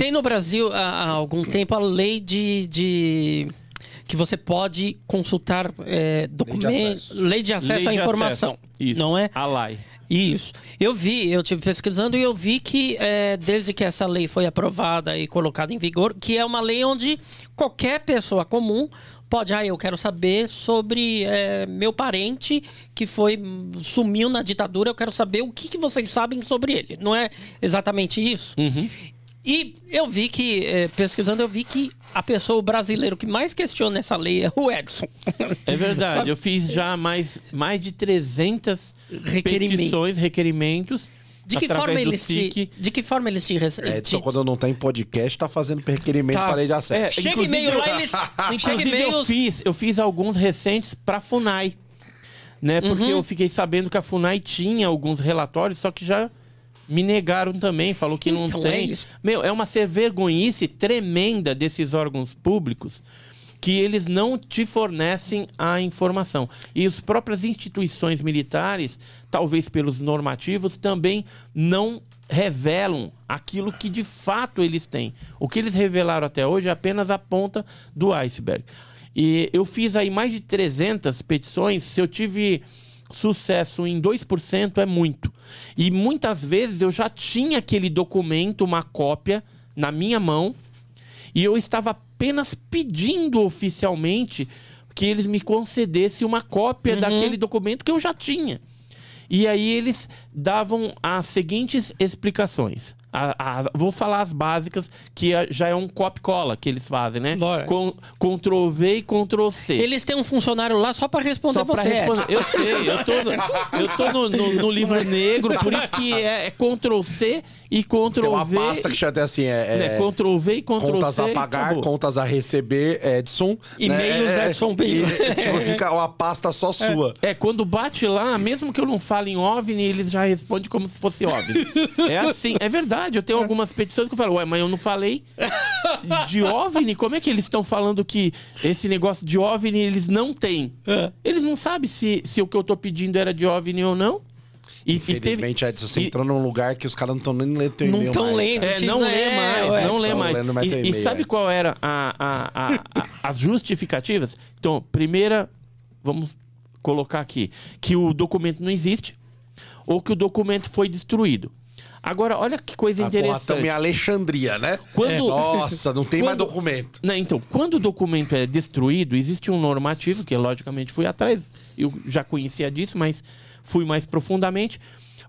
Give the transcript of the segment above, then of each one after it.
Tem no Brasil há, algum tempo a lei de, de que você pode consultar é, documentos, lei, lei de acesso, lei à de informação, acesso. Isso. não é? A Lei. Isso. Eu vi, eu tive pesquisando e eu vi que é, desde que essa lei foi aprovada e colocada em vigor, que é uma lei onde qualquer pessoa comum pode, ah, eu quero saber sobre é, meu parente que foi sumiu na ditadura, eu quero saber o que, que vocês sabem sobre ele. Não é exatamente isso? Uhum. E eu vi que, é, pesquisando, eu vi que a pessoa brasileira que mais questiona essa lei é o Edson. É verdade. Eu fiz já mais, mais de 300 Requerimento. petições, requerimentos. De que, forma eles SIC. te, de que forma eles te recebem? É, te... só quando não tá em podcast, tá fazendo requerimento tá. para lei de acesso. É, Chega e-mail eu... lá, eles. inclusive, eu fiz, eu fiz alguns recentes para a FUNAI. Né, porque uhum. eu fiquei sabendo que a FUNAI tinha alguns relatórios, só que já me negaram também, falou que não então, é tem. É Meu, é uma vergonhice tremenda desses órgãos públicos que eles não te fornecem a informação. E as próprias instituições militares, talvez pelos normativos, também não revelam aquilo que de fato eles têm. O que eles revelaram até hoje é apenas a ponta do iceberg. E eu fiz aí mais de 300 petições. Se eu tive sucesso em 2% é muito. E muitas vezes eu já tinha aquele documento, uma cópia, na minha mão, e eu estava apenas pedindo oficialmente que eles me concedessem uma cópia uhum. daquele documento que eu já tinha. E aí eles davam as seguintes explicações. A, a, vou falar as básicas, que é, já é um copy-cola que eles fazem, né? Lord. Com, Ctrl V e Ctrl C. Eles têm um funcionário lá só para responder só você. Responder. Eu sei, eu tô, eu tô no, no, no, livro negro, por isso que é, é Ctrl C e Ctrl V. Tem uma pasta que chama assim, é, né, é, né? Ctrl V e Ctrl contas C. Contas a pagar, contas a receber, é Edson. Né? E-mails né? Edson B. É, tipo, fica uma pasta só sua. É, quando bate lá, mesmo que eu não fale em OVNI, eles já respondem como se fosse OVNI. é assim, é verdade verdade. Eu tenho algumas petições que eu falo, ué, mas eu não falei de OVNI? Como é que eles estão falando que esse negócio de OVNI eles não têm? É. Eles não sabem se, se o que eu tô pedindo era de OVNI ou não. E, Infelizmente, e teve... Edson, você e... entrou num lugar que os caras não estão nem lendo Não estão lendo, é, tipo, não lê né, mais, é, não lê mais. e, e, sabe qual era a, a, a, as justificativas? Então, primeira, vamos colocar aqui, que o documento não existe ou que o documento foi destruído. Agora, olha que coisa ah, interessante. Porra, também Alexandria, né? Quando... É. Nossa, não tem quando... mais documento. Não, então, quando o documento é destruído, existe um normativo, que logicamente fui atrás, eu já conhecia disso, mas fui mais profundamente.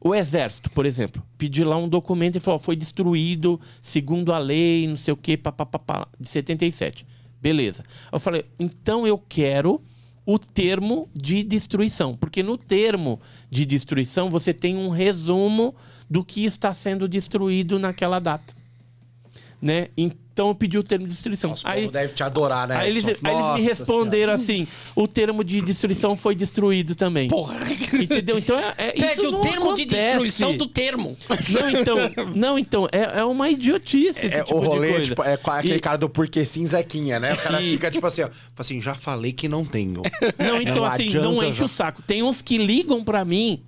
O exército, por exemplo, pediu lá um documento e falou: foi destruído segundo a lei, não sei o quê, papapá, de 77. Beleza. Eu falei: então eu quero o termo de destruição, porque no termo de destruição você tem um resumo do que está sendo destruído naquela data. Né? Então pediu o termo de destruição. Nossa, aí, o povo deve te adorar, né? Aí eles, aí eles me responderam senhora. assim: o termo de destruição foi destruído também. Porra. Entendeu? Então é, é Pede o termo acontece. de destruição do termo. Não, então, não, então é, é uma idiotice. É, é, tipo o rolê, tipo, é aquele e... cara do porquê sim, Zequinha, né? O cara e... fica tipo assim, ó, assim, já falei que não tenho. Não, então não assim, não enche já. o saco. Tem uns que ligam para mim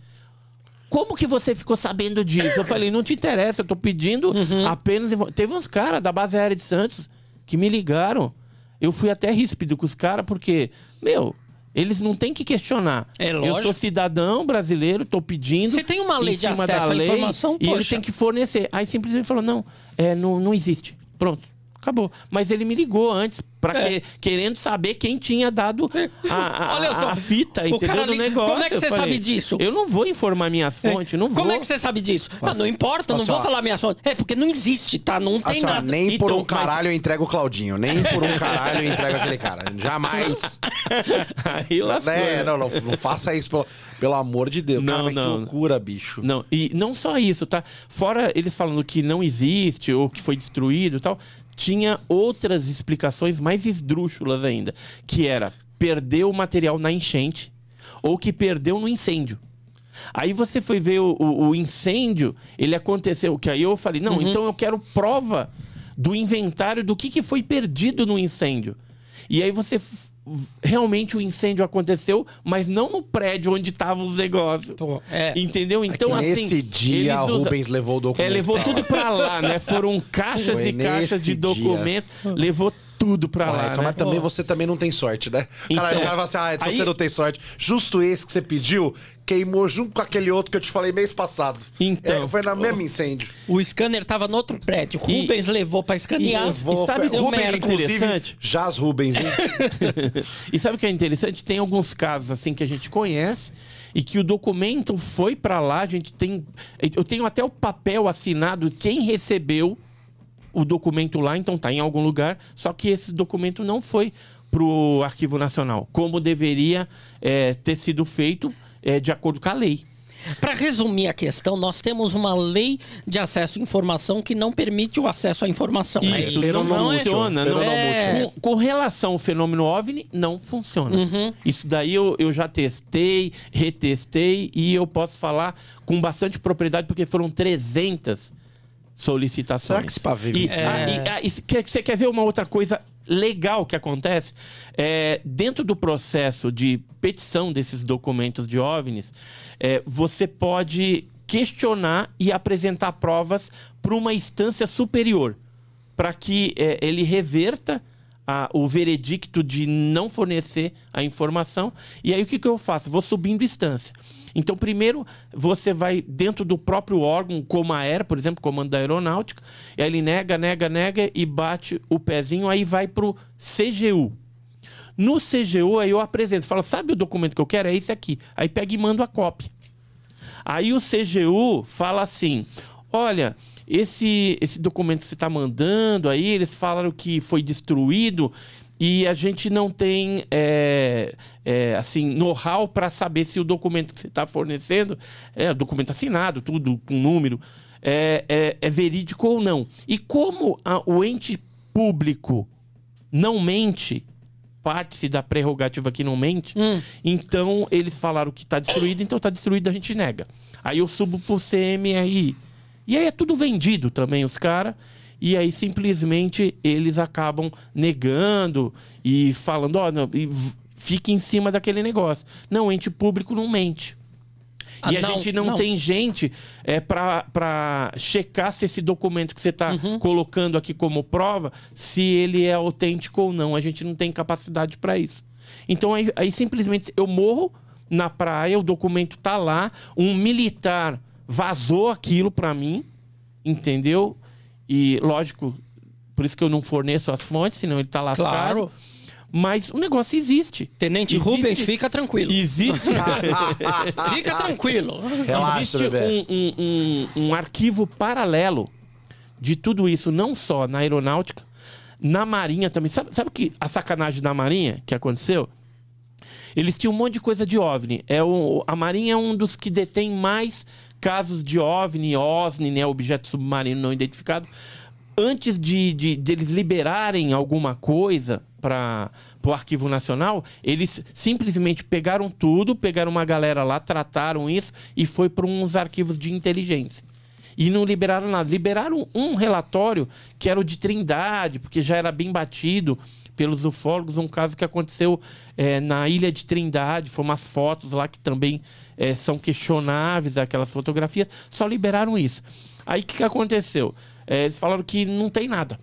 como que você ficou sabendo disso? Eu falei, não te interessa, eu tô pedindo uhum. apenas. Teve uns caras da base aérea de Santos que me ligaram. Eu fui até ríspido com os caras, porque, meu, eles não têm que questionar. É lógico. Eu sou cidadão brasileiro, estou pedindo. Você tem uma lei de acesso à informação, E poxa. ele tem que fornecer. Aí simplesmente falou: não, é, não, não existe. Pronto acabou. Mas ele me ligou antes, para é. que, querendo saber quem tinha dado é. a, a, Olha só, a fita, entendeu? do negócio. Como é que você falei, sabe disso? Eu não vou informar minhas fontes, é. não vou. Como é que você sabe disso? não, tá, não importa, não vou falar minhas fontes. É, porque não existe, tá? Não tem só, nada. Nem por então, um caralho mas... eu entrego o Claudinho, nem por um caralho eu entrego aquele cara. Jamais. Aí lá é, né? né? não, não, não, faça isso, pelo, pelo amor de Deus. Não, cara, não, que loucura, bicho. Não, e não só isso, tá? Fora eles falando que não existe ou que foi destruído e tal tinha outras explicações mais esdrúxulas ainda, que era perdeu o material na enchente ou que perdeu no incêndio. Aí você foi ver o, o, o incêndio, ele aconteceu, que aí eu falei, não, uhum. então eu quero prova do inventário do que, que foi perdido no incêndio. E aí você realmente o incêndio aconteceu, mas não no prédio onde estavam os negócios. Pô, é. Entendeu? Então, é assim. Nesse dia, Rubens levou o documento. É, levou tudo pra lá, né? Foram caixas e caixas de dia. Ah. Levou tudo pra lá. Né? Mas também Pô. você também não tem sorte, né? Então, cara, o cara fala assim: ah, Edson, aí... você não tem sorte. Justo esse que você pediu queimou junto com aquele outro que eu te falei mês passado. Então. É, foi na mesma incêndio. O scanner tava no outro prédio. E, Rubens levou pra escanear. levou, e sabe o Rubens, que é interessante? Já Rubens, hein? e sabe o que é interessante? Tem alguns casos assim que a gente conhece e que o documento foi para lá. A gente tem. Eu tenho até o papel assinado, quem recebeu o documento lá, então está em algum lugar, só que esse documento não foi para o Arquivo Nacional, como deveria é, ter sido feito é, de acordo com a lei. Para resumir a questão, nós temos uma lei de acesso à informação que não permite o acesso à informação. Né? Isso, não, não, funciona. Não é... com, com, relação ao fenômeno OVNI, não funciona. Uhum. Isso daí eu, eu já testei, retestei e eu posso falar com bastante propriedade, porque foram 300 solicitações. Será que esse pavê é... Ah, ah, você quer ver uma outra coisa legal que acontece? É, dentro do processo de petição desses documentos de OVNIs, é, você pode questionar e apresentar provas para uma instância superior, para que é, ele reverta a, o veredicto de não fornecer a informação. E aí o que, que eu faço? Vou subindo instância. Então, primeiro, você vai dentro do próprio órgão, como a ERA, por exemplo, comando da aeronáutica, ele nega, nega, nega e bate o pezinho, aí vai para o CGU. No CGU, aí eu apresento, falo, sabe o documento que eu quero? É esse aqui. Aí pega e manda a cópia. Aí o CGU fala assim: olha, esse, esse documento que você está mandando aí, eles falaram que foi destruído e a gente não tem é, é, assim know-how para saber se o documento que você está fornecendo é documento assinado, tudo com número, é, é, é verídico ou não. E como a, o ente público não mente, parte-se da prerrogativa que não mente, hum. então eles falaram que está destruído, então está destruído, a gente nega. Aí eu subo para o CMRI. E aí é tudo vendido também, os caras. E aí simplesmente eles acabam negando e falando, ó, oh, e fica em cima daquele negócio. Não, ente público não mente. Ah, e a não, gente não, não, tem gente é, para checar se esse documento que você está uhum. colocando aqui como prova, se ele é autêntico ou não. A gente não tem capacidade para isso. Então aí, aí simplesmente eu morro na praia, o documento tá lá, um militar vazou aquilo para mim, entendeu? E, lógico, por isso que eu não forneço as fontes, senão ele tá lascado. Claro. Mas o negócio existe. Tenente existe, Rubens, fica tranquilo. Existe. fica tranquilo. Relaxa, existe um, um, um, um arquivo paralelo de tudo isso, não só na aeronáutica, na marinha também. Sabe, sabe que a sacanagem da marinha que aconteceu? Eles tinham um monte de coisa de OVNI. É o, a marinha é um dos que detém mais casos de OVNI, OSNI, né, objeto submarino não identificado, antes de, de, de eles liberarem alguma coisa para o Arquivo Nacional, eles simplesmente pegaram tudo, pegaram uma galera lá, trataram isso e foi para uns arquivos de inteligência e não liberaram nada. Liberaram um relatório que era o de Trindade, porque já era bem batido pelos ufólogos um caso que aconteceu é, na Ilha de Trindade. Foram umas fotos lá que também é, são questionáveis, aquelas fotografias. Só liberaram isso. Aí o que, que aconteceu? É, eles falaram que não tem nada.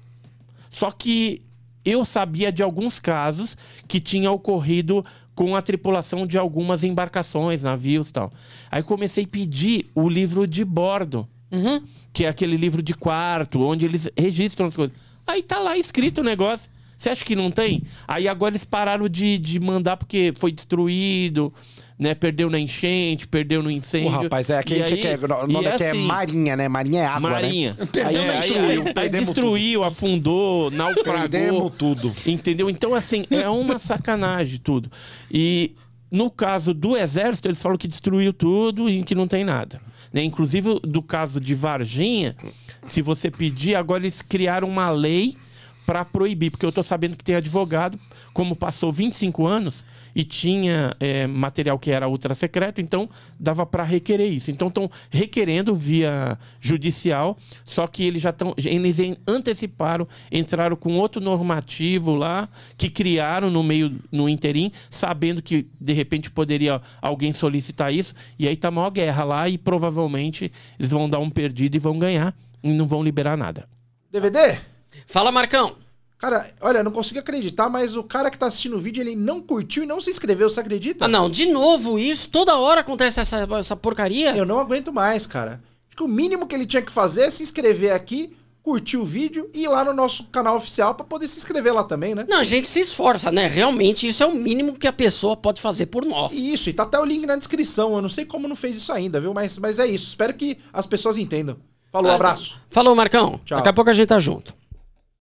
Só que eu sabia de alguns casos que tinha ocorrido com a tripulação de algumas embarcações, navios e tal. Aí comecei a pedir o livro de bordo, uhum. que é aquele livro de quarto, onde eles registram as coisas. Aí tá lá escrito o negócio. Você acha que não tem? Aí agora eles pararam de, de mandar porque foi destruído, né? Perdeu na enchente, perdeu no incêndio. O rapaz, é aquele aí, que é, o nome é, assim, é Marinha, né? Marinha é água, né? Marinha. Né? Aí, é, destruiu, aí, aí, destruiu, afundou, naufragou. Perdemos tudo. Entendeu? Então, assim, é uma sacanagem tudo. E no caso do exército, eles falam que destruiu tudo e que não tem nada. Né? Inclusive, do caso de Varginha, se você pedir, agora eles criaram uma lei para proibir, porque eu estou sabendo que tem advogado, como passou 25 anos e tinha é, material que era ultra secreto, então dava para requerer isso. Então estão requerendo via judicial, só que eles já estão, eles anteciparam, entraram com outro normativo lá que criaram no meio no interim, sabendo que de repente poderia alguém solicitar isso, e aí está maior guerra lá e provavelmente eles vão dar um perdido e vão ganhar e não vão liberar nada. DVD? Fala, Marcão. Cara, olha, não consigo acreditar, mas o cara que tá assistindo o vídeo, ele não curtiu e não se inscreveu, você acredita? Ah, não, de novo isso, toda hora acontece essa, essa porcaria. Eu não aguento mais, cara. Acho que o mínimo que ele tinha que fazer é se inscrever aqui, curtir o vídeo e ir lá no nosso canal oficial para poder se inscrever lá também, né? Não, a gente se esforça, né? Realmente isso é o mínimo que a pessoa pode fazer por nós. Isso, e tá até o link na descrição. Eu não sei como não fez isso ainda, viu? Mas, mas é isso. Espero que as pessoas entendam. Falou, ah, abraço. Falou, Marcão. Tchau. Daqui a pouco a gente tá junto.